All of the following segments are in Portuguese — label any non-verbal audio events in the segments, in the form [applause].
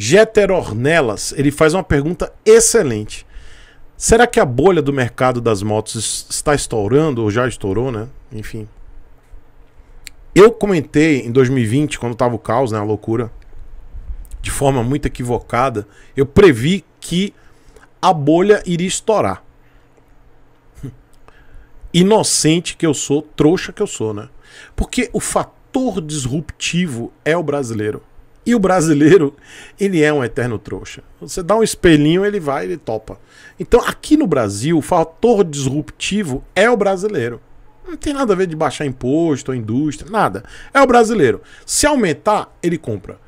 Jeter Ornelas, ele faz uma pergunta excelente. Será que a bolha do mercado das motos está estourando ou já estourou, né? Enfim. Eu comentei em 2020, quando estava o caos, né, a loucura, de forma muito equivocada, eu previ que a bolha iria estourar. [laughs] Inocente que eu sou, trouxa que eu sou, né? Porque o fator disruptivo é o brasileiro. E o brasileiro, ele é um eterno trouxa. Você dá um espelhinho, ele vai, ele topa. Então, aqui no Brasil, o fator disruptivo é o brasileiro. Não tem nada a ver de baixar imposto, ou indústria, nada. É o brasileiro. Se aumentar, ele compra.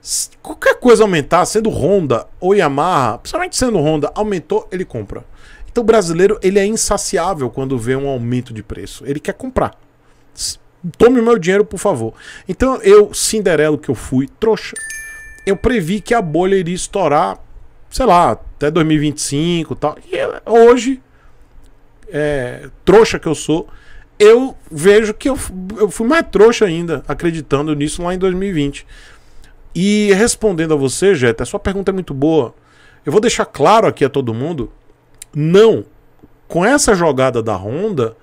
Se qualquer coisa aumentar, sendo Honda ou Yamaha, principalmente sendo Honda, aumentou, ele compra. Então o brasileiro ele é insaciável quando vê um aumento de preço. Ele quer comprar. Tome o meu dinheiro, por favor. Então eu, Cinderelo que eu fui, trouxa, eu previ que a bolha iria estourar, sei lá, até 2025 tal. E hoje, é, trouxa que eu sou, eu vejo que eu, eu fui mais trouxa ainda, acreditando nisso lá em 2020. E respondendo a você, Jeta, a sua pergunta é muito boa. Eu vou deixar claro aqui a todo mundo: não, com essa jogada da Honda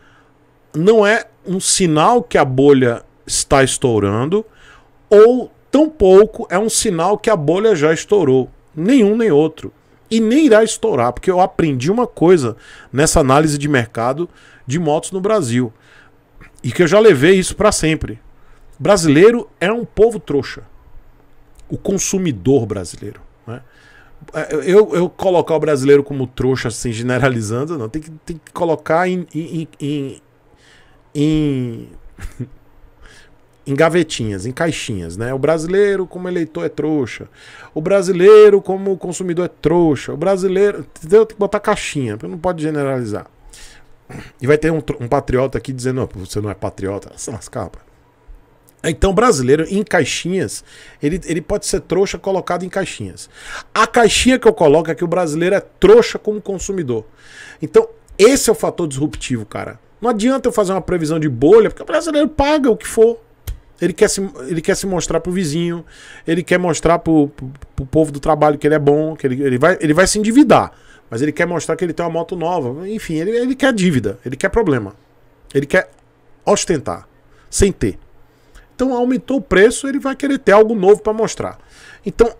não é um sinal que a bolha está estourando, ou tampouco é um sinal que a bolha já estourou. Nenhum nem outro. E nem irá estourar, porque eu aprendi uma coisa nessa análise de mercado de motos no Brasil. E que eu já levei isso para sempre. Brasileiro é um povo trouxa. O consumidor brasileiro. Né? É, eu, eu colocar o brasileiro como trouxa, assim, generalizando, não. Tem que, tem que colocar em, em, em, em em gavetinhas, em caixinhas, né? O brasileiro como eleitor é trouxa. O brasileiro como consumidor é trouxa. O brasileiro, entendeu? Tem que botar caixinha, porque não pode generalizar. E vai ter um, um patriota aqui dizendo, não, você não é patriota, se lascar, Então, brasileiro em caixinhas, ele, ele pode ser trouxa colocado em caixinhas. A caixinha que eu coloco é que o brasileiro é trouxa como consumidor. Então, esse é o fator disruptivo, cara. Não adianta eu fazer uma previsão de bolha, porque o brasileiro paga o que for. Ele quer se, ele quer se mostrar pro vizinho, ele quer mostrar pro, pro, pro povo do trabalho que ele é bom, que ele, ele, vai, ele vai se endividar. Mas ele quer mostrar que ele tem uma moto nova. Enfim, ele, ele quer dívida, ele quer problema. Ele quer ostentar, sem ter. Então aumentou o preço, ele vai querer ter algo novo para mostrar. Então,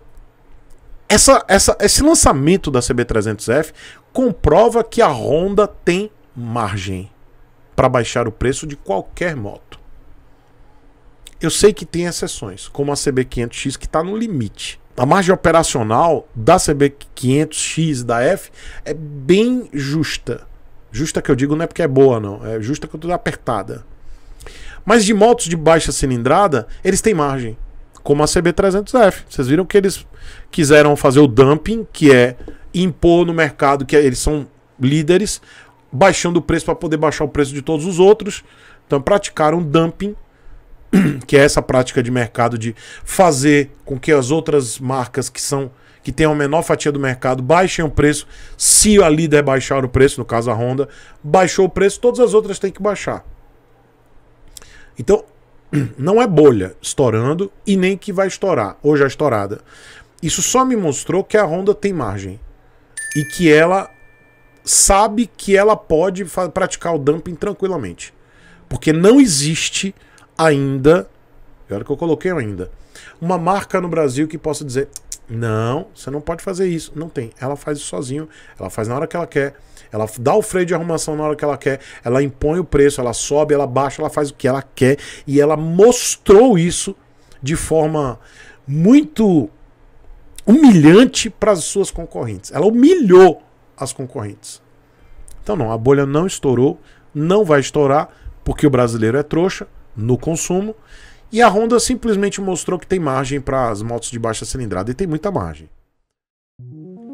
essa, essa, esse lançamento da CB300F comprova que a Honda tem margem para baixar o preço de qualquer moto. Eu sei que tem exceções, como a CB500X que está no limite. A margem operacional da CB500X da F é bem justa. Justa que eu digo não é porque é boa, não. É justa que eu estou apertada. Mas de motos de baixa cilindrada, eles têm margem. Como a CB300F. Vocês viram que eles quiseram fazer o dumping, que é impor no mercado que é, eles são líderes, baixando o preço para poder baixar o preço de todos os outros. Então praticaram dumping, [clears throat] que é essa prática de mercado de fazer com que as outras marcas que são que têm a menor fatia do mercado, baixem o preço. Se a líder baixar o preço, no caso a Honda, baixou o preço, todas as outras têm que baixar. Então, [clears throat] não é bolha estourando e nem que vai estourar, ou já é estourada. Isso só me mostrou que a Honda tem margem e que ela sabe que ela pode praticar o dumping tranquilamente. Porque não existe ainda, é que eu coloquei ainda, uma marca no Brasil que possa dizer: não, você não pode fazer isso. Não tem. Ela faz isso sozinho, ela faz na hora que ela quer, ela dá o freio de arrumação na hora que ela quer, ela impõe o preço, ela sobe, ela baixa, ela faz o que ela quer e ela mostrou isso de forma muito humilhante para as suas concorrentes. Ela humilhou as concorrentes. Então não, a bolha não estourou, não vai estourar, porque o brasileiro é trouxa no consumo. E a Honda simplesmente mostrou que tem margem para as motos de baixa cilindrada e tem muita margem.